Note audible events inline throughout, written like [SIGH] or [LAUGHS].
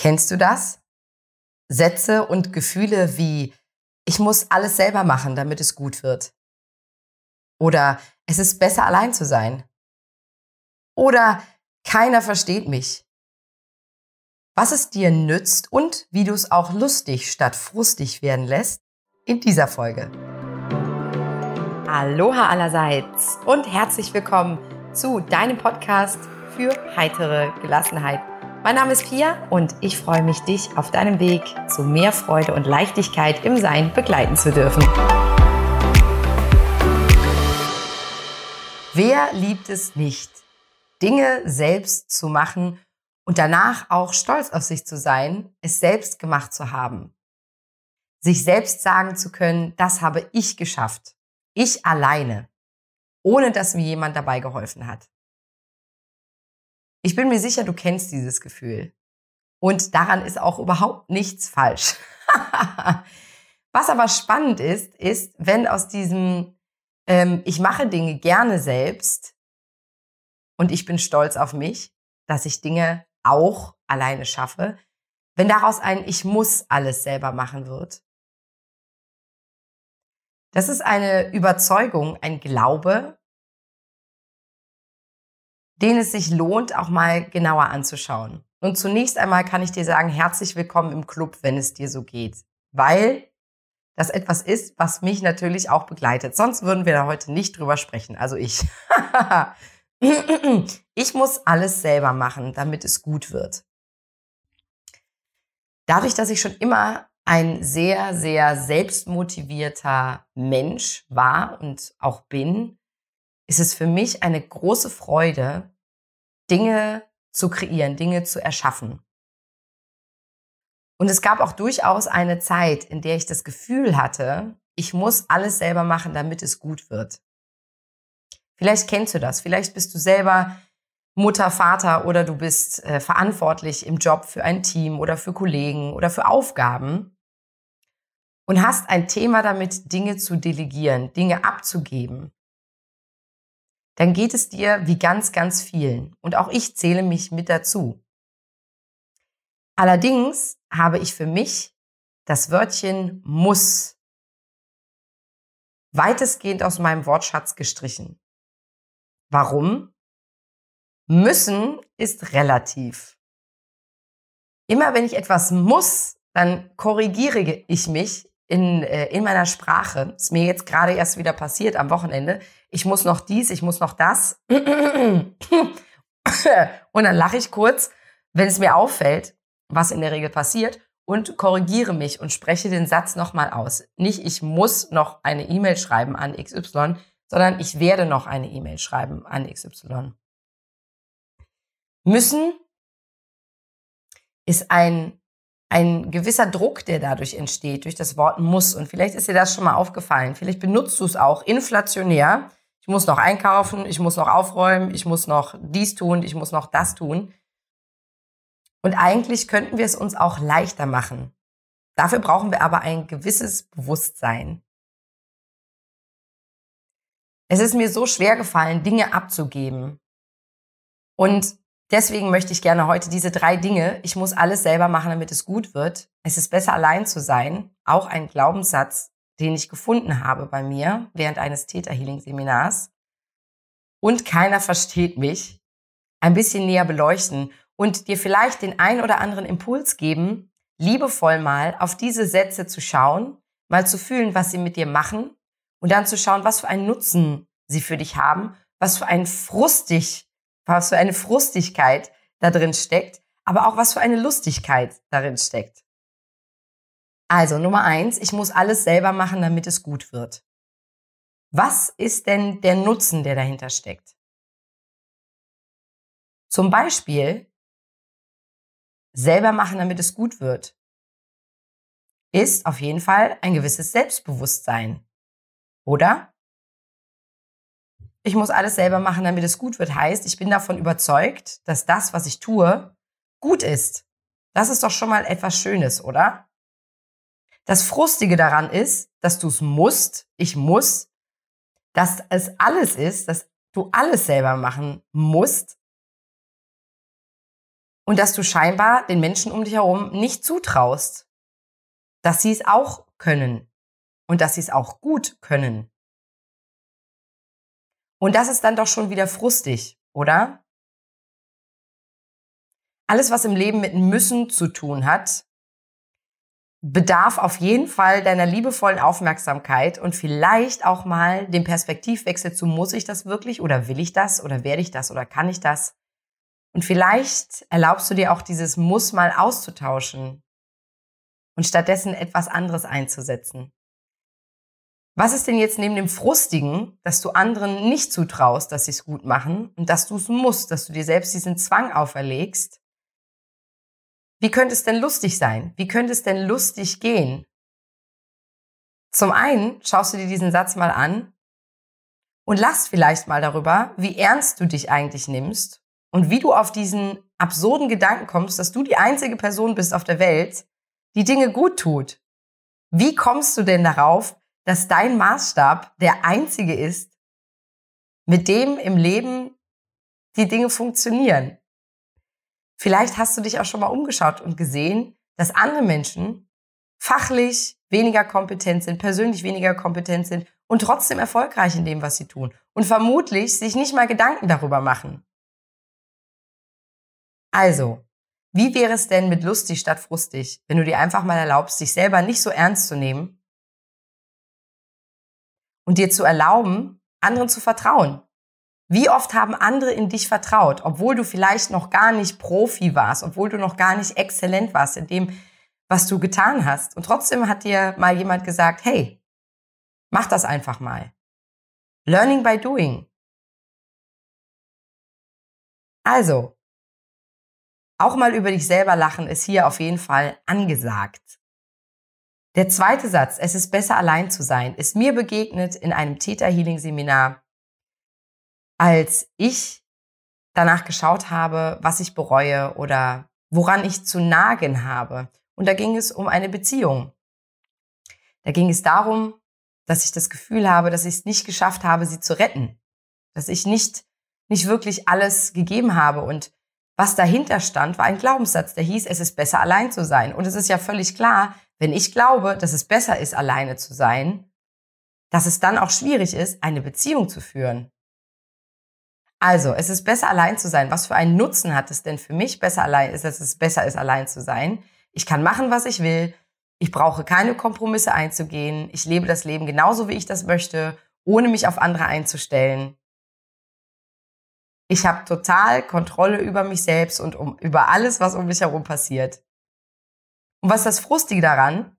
Kennst du das? Sätze und Gefühle wie, ich muss alles selber machen, damit es gut wird. Oder es ist besser allein zu sein. Oder keiner versteht mich. Was es dir nützt und wie du es auch lustig statt frustig werden lässt, in dieser Folge. Aloha allerseits und herzlich willkommen zu deinem Podcast für heitere Gelassenheit mein Name ist Pia und ich freue mich, dich auf deinem Weg zu mehr Freude und Leichtigkeit im Sein begleiten zu dürfen. Wer liebt es nicht, Dinge selbst zu machen und danach auch stolz auf sich zu sein, es selbst gemacht zu haben? Sich selbst sagen zu können, das habe ich geschafft. Ich alleine. Ohne dass mir jemand dabei geholfen hat. Ich bin mir sicher, du kennst dieses Gefühl. Und daran ist auch überhaupt nichts falsch. [LAUGHS] Was aber spannend ist, ist, wenn aus diesem ähm, Ich mache Dinge gerne selbst und ich bin stolz auf mich, dass ich Dinge auch alleine schaffe, wenn daraus ein Ich muss alles selber machen wird. Das ist eine Überzeugung, ein Glaube, den es sich lohnt, auch mal genauer anzuschauen. Und zunächst einmal kann ich dir sagen, herzlich willkommen im Club, wenn es dir so geht, weil das etwas ist, was mich natürlich auch begleitet. Sonst würden wir da heute nicht drüber sprechen, also ich. [LAUGHS] ich muss alles selber machen, damit es gut wird. Dadurch, dass ich schon immer ein sehr, sehr selbstmotivierter Mensch war und auch bin, ist es für mich eine große Freude, Dinge zu kreieren, Dinge zu erschaffen. Und es gab auch durchaus eine Zeit, in der ich das Gefühl hatte, ich muss alles selber machen, damit es gut wird. Vielleicht kennst du das, vielleicht bist du selber Mutter, Vater oder du bist äh, verantwortlich im Job für ein Team oder für Kollegen oder für Aufgaben und hast ein Thema damit, Dinge zu delegieren, Dinge abzugeben, dann geht es dir wie ganz, ganz vielen. Und auch ich zähle mich mit dazu. Allerdings habe ich für mich das Wörtchen muss weitestgehend aus meinem Wortschatz gestrichen. Warum? Müssen ist relativ. Immer wenn ich etwas muss, dann korrigiere ich mich in, äh, in meiner Sprache. Ist mir jetzt gerade erst wieder passiert am Wochenende ich muss noch dies, ich muss noch das. [CLEARS THROAT] Und dann lache ich kurz, wenn es mir auffällt, was in der Regel passiert, und korrigiere mich und spreche den Satz nochmal aus. Nicht ich muss noch eine E-Mail schreiben an XY, sondern ich werde noch eine E-Mail schreiben an XY. Müssen ist ein, ein gewisser Druck, der dadurch entsteht, durch das Wort muss. Und vielleicht ist dir das schon mal aufgefallen. Vielleicht benutzt du es auch inflationär ich muss noch einkaufen, ich muss noch aufräumen, ich muss noch dies tun, ich muss noch das tun. Und eigentlich könnten wir es uns auch leichter machen. Dafür brauchen wir aber ein gewisses Bewusstsein. Es ist mir so schwer gefallen, Dinge abzugeben. Und deswegen möchte ich gerne heute diese drei Dinge. Ich muss alles selber machen, damit es gut wird. Es ist besser allein zu sein. Auch ein Glaubenssatz, den ich gefunden habe bei mir während eines täterhealing Seminars. Und keiner versteht mich. Ein bisschen näher beleuchten und dir vielleicht den ein oder anderen Impuls geben, liebevoll mal auf diese Sätze zu schauen, mal zu fühlen, was sie mit dir machen und dann zu schauen, was für einen Nutzen sie für dich haben, was für ein Frustig, was für eine Frustigkeit da drin steckt, aber auch was für eine Lustigkeit darin steckt. Also Nummer eins, ich muss alles selber machen, damit es gut wird. Was ist denn der Nutzen, der dahinter steckt? Zum Beispiel selber machen, damit es gut wird, ist auf jeden Fall ein gewisses Selbstbewusstsein, oder? Ich muss alles selber machen, damit es gut wird, heißt, ich bin davon überzeugt, dass das, was ich tue, gut ist. Das ist doch schon mal etwas Schönes, oder? Das Frustige daran ist, dass du es musst, ich muss, dass es alles ist, dass du alles selber machen musst und dass du scheinbar den Menschen um dich herum nicht zutraust, dass sie es auch können und dass sie es auch gut können. Und das ist dann doch schon wieder frustig, oder? Alles, was im Leben mit müssen zu tun hat, bedarf auf jeden Fall deiner liebevollen Aufmerksamkeit und vielleicht auch mal den Perspektivwechsel zu, muss ich das wirklich oder will ich das oder werde ich das oder kann ich das? Und vielleicht erlaubst du dir auch dieses Muss mal auszutauschen und stattdessen etwas anderes einzusetzen. Was ist denn jetzt neben dem Frustigen, dass du anderen nicht zutraust, dass sie es gut machen und dass du es musst, dass du dir selbst diesen Zwang auferlegst, wie könnte es denn lustig sein? Wie könnte es denn lustig gehen? Zum einen schaust du dir diesen Satz mal an und lass vielleicht mal darüber, wie ernst du dich eigentlich nimmst und wie du auf diesen absurden Gedanken kommst, dass du die einzige Person bist auf der Welt, die Dinge gut tut. Wie kommst du denn darauf, dass dein Maßstab der einzige ist, mit dem im Leben die Dinge funktionieren? Vielleicht hast du dich auch schon mal umgeschaut und gesehen, dass andere Menschen fachlich weniger kompetent sind, persönlich weniger kompetent sind und trotzdem erfolgreich in dem, was sie tun und vermutlich sich nicht mal Gedanken darüber machen. Also, wie wäre es denn mit lustig statt frustig, wenn du dir einfach mal erlaubst, dich selber nicht so ernst zu nehmen und dir zu erlauben, anderen zu vertrauen? Wie oft haben andere in dich vertraut, obwohl du vielleicht noch gar nicht Profi warst, obwohl du noch gar nicht exzellent warst in dem, was du getan hast. Und trotzdem hat dir mal jemand gesagt, hey, mach das einfach mal. Learning by doing. Also, auch mal über dich selber lachen ist hier auf jeden Fall angesagt. Der zweite Satz, es ist besser allein zu sein, ist mir begegnet in einem Theta Healing Seminar als ich danach geschaut habe, was ich bereue oder woran ich zu nagen habe. Und da ging es um eine Beziehung. Da ging es darum, dass ich das Gefühl habe, dass ich es nicht geschafft habe, sie zu retten. Dass ich nicht, nicht wirklich alles gegeben habe. Und was dahinter stand, war ein Glaubenssatz, der hieß, es ist besser allein zu sein. Und es ist ja völlig klar, wenn ich glaube, dass es besser ist, alleine zu sein, dass es dann auch schwierig ist, eine Beziehung zu führen. Also, es ist besser allein zu sein. Was für einen Nutzen hat es denn für mich, besser allein ist, dass es besser ist, allein zu sein? Ich kann machen, was ich will. Ich brauche keine Kompromisse einzugehen. Ich lebe das Leben genauso, wie ich das möchte, ohne mich auf andere einzustellen. Ich habe total Kontrolle über mich selbst und um, über alles, was um mich herum passiert. Und was ist das Frustige daran?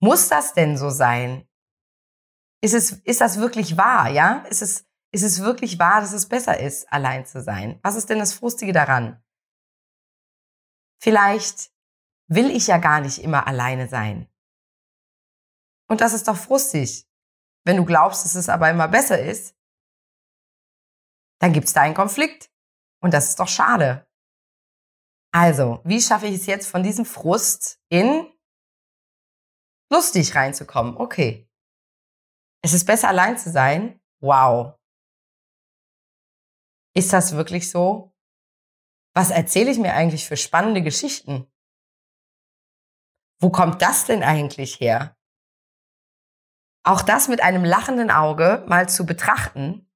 Muss das denn so sein? Ist, es, ist das wirklich wahr, ja? Ist es, ist es wirklich wahr, dass es besser ist, allein zu sein? Was ist denn das Frustige daran? Vielleicht will ich ja gar nicht immer alleine sein. Und das ist doch frustig. Wenn du glaubst, dass es aber immer besser ist, dann gibt es da einen Konflikt. Und das ist doch schade. Also, wie schaffe ich es jetzt von diesem Frust in lustig reinzukommen? Okay. Es ist besser allein zu sein. Wow. Ist das wirklich so? Was erzähle ich mir eigentlich für spannende Geschichten? Wo kommt das denn eigentlich her? Auch das mit einem lachenden Auge mal zu betrachten,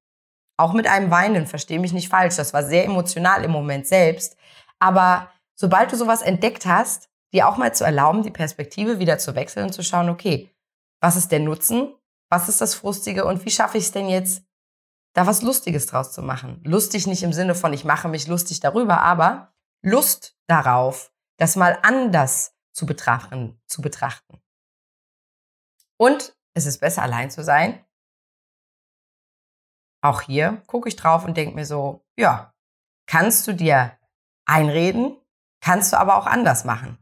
auch mit einem Weinen, verstehe mich nicht falsch, das war sehr emotional im Moment selbst, aber sobald du sowas entdeckt hast, dir auch mal zu erlauben, die Perspektive wieder zu wechseln und zu schauen, okay, was ist der Nutzen? Was ist das Frustige? Und wie schaffe ich es denn jetzt, da was Lustiges draus zu machen. Lustig nicht im Sinne von, ich mache mich lustig darüber, aber Lust darauf, das mal anders zu betrachten, zu betrachten. Und es ist besser, allein zu sein. Auch hier gucke ich drauf und denke mir so, ja, kannst du dir einreden, kannst du aber auch anders machen.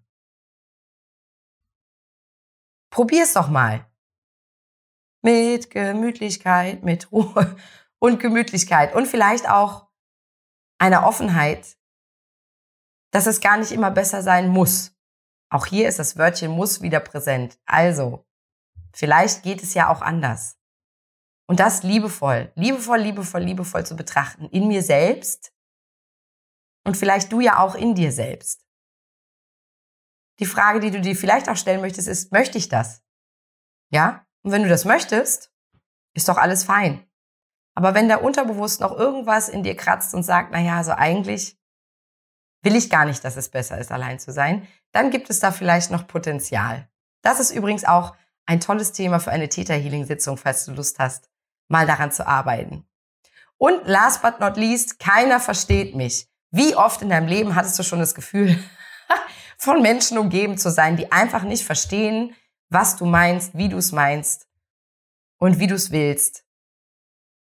Probier's doch mal. Mit Gemütlichkeit, mit Ruhe und Gemütlichkeit und vielleicht auch einer Offenheit, dass es gar nicht immer besser sein muss. Auch hier ist das Wörtchen muss wieder präsent. Also, vielleicht geht es ja auch anders. Und das liebevoll, liebevoll, liebevoll, liebevoll zu betrachten. In mir selbst und vielleicht du ja auch in dir selbst. Die Frage, die du dir vielleicht auch stellen möchtest, ist, möchte ich das? Ja? Und wenn du das möchtest, ist doch alles fein. Aber wenn da unterbewusst noch irgendwas in dir kratzt und sagt, na ja, also eigentlich will ich gar nicht, dass es besser ist, allein zu sein, dann gibt es da vielleicht noch Potenzial. Das ist übrigens auch ein tolles Thema für eine täterhealing sitzung falls du Lust hast, mal daran zu arbeiten. Und last but not least, keiner versteht mich. Wie oft in deinem Leben hattest du schon das Gefühl, [LAUGHS] von Menschen umgeben zu sein, die einfach nicht verstehen, was du meinst, wie du es meinst und wie du es willst.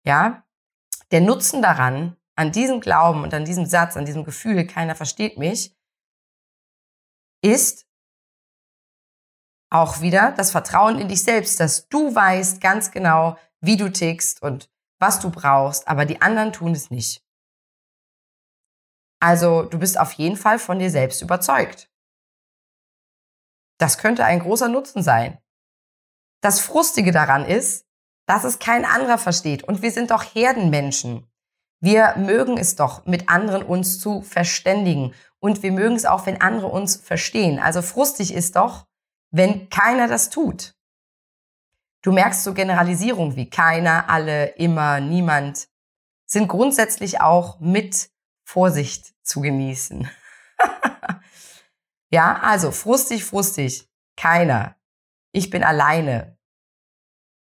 Ja, der Nutzen daran, an diesem Glauben und an diesem Satz, an diesem Gefühl, keiner versteht mich, ist auch wieder das Vertrauen in dich selbst, dass du weißt ganz genau, wie du tickst und was du brauchst, aber die anderen tun es nicht. Also du bist auf jeden Fall von dir selbst überzeugt. Das könnte ein großer Nutzen sein. Das Frustige daran ist, dass es kein anderer versteht. Und wir sind doch Herdenmenschen. Wir mögen es doch, mit anderen uns zu verständigen. Und wir mögen es auch, wenn andere uns verstehen. Also frustig ist doch, wenn keiner das tut. Du merkst so Generalisierungen wie keiner, alle, immer, niemand sind grundsätzlich auch mit Vorsicht zu genießen. [LAUGHS] ja, also frustig, frustig, keiner. Ich bin alleine,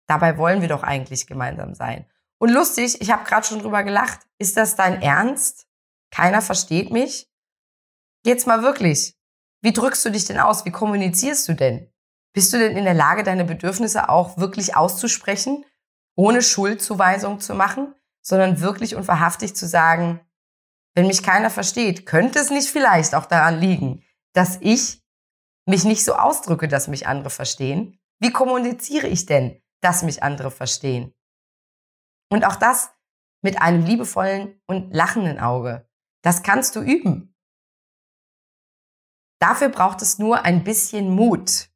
Dabei wollen wir doch eigentlich gemeinsam sein. Und lustig, ich habe gerade schon drüber gelacht. Ist das dein Ernst? Keiner versteht mich? Jetzt mal wirklich. Wie drückst du dich denn aus? Wie kommunizierst du denn? Bist du denn in der Lage, deine Bedürfnisse auch wirklich auszusprechen, ohne Schuldzuweisung zu machen, sondern wirklich und wahrhaftig zu sagen, wenn mich keiner versteht, könnte es nicht vielleicht auch daran liegen, dass ich mich nicht so ausdrücke, dass mich andere verstehen? Wie kommuniziere ich denn? dass mich andere verstehen. Und auch das mit einem liebevollen und lachenden Auge. Das kannst du üben. Dafür braucht es nur ein bisschen Mut.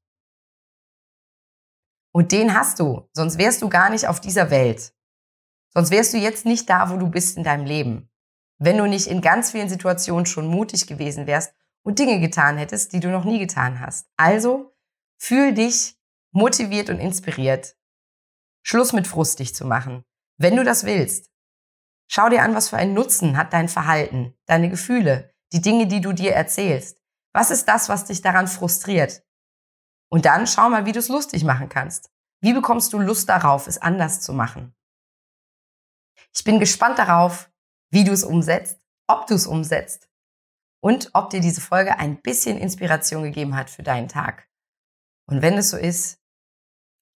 Und den hast du, sonst wärst du gar nicht auf dieser Welt. Sonst wärst du jetzt nicht da, wo du bist in deinem Leben. Wenn du nicht in ganz vielen Situationen schon mutig gewesen wärst und Dinge getan hättest, die du noch nie getan hast. Also fühl dich motiviert und inspiriert, Schluss mit frustig zu machen, wenn du das willst. Schau dir an, was für einen Nutzen hat dein Verhalten, deine Gefühle, die Dinge, die du dir erzählst. Was ist das, was dich daran frustriert? Und dann schau mal, wie du es lustig machen kannst. Wie bekommst du Lust darauf, es anders zu machen? Ich bin gespannt darauf, wie du es umsetzt, ob du es umsetzt und ob dir diese Folge ein bisschen Inspiration gegeben hat für deinen Tag. Und wenn es so ist,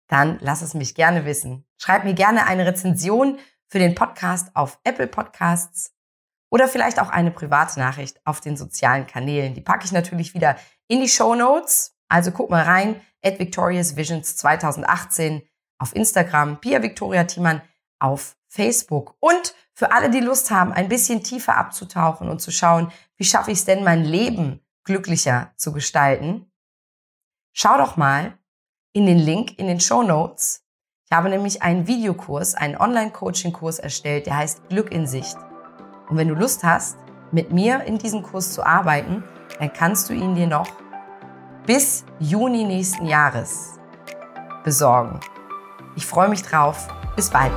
dann lass es mich gerne wissen. Schreib mir gerne eine Rezension für den Podcast auf Apple Podcasts oder vielleicht auch eine private Nachricht auf den sozialen Kanälen. Die packe ich natürlich wieder in die Show Notes. Also guck mal rein, at Victorious Visions 2018 auf Instagram, Pia Victoria Thiemann auf Facebook. Und für alle, die Lust haben, ein bisschen tiefer abzutauchen und zu schauen, wie schaffe ich es denn, mein Leben glücklicher zu gestalten, schau doch mal in den Link in den Show Notes. Ich habe nämlich einen Videokurs, einen Online-Coaching-Kurs erstellt, der heißt Glück in Sicht. Und wenn du Lust hast, mit mir in diesem Kurs zu arbeiten, dann kannst du ihn dir noch bis Juni nächsten Jahres besorgen. Ich freue mich drauf. Bis bald.